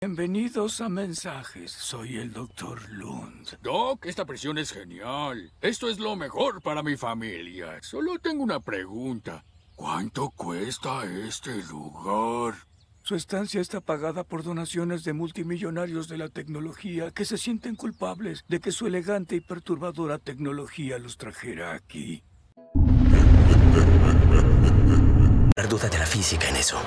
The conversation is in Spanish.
Bienvenidos a Mensajes. Soy el Dr. Lund. Doc, esta prisión es genial. Esto es lo mejor para mi familia. Solo tengo una pregunta. ¿Cuánto cuesta este lugar? Su estancia está pagada por donaciones de multimillonarios de la tecnología que se sienten culpables de que su elegante y perturbadora tecnología los trajera aquí. duda de la física en eso.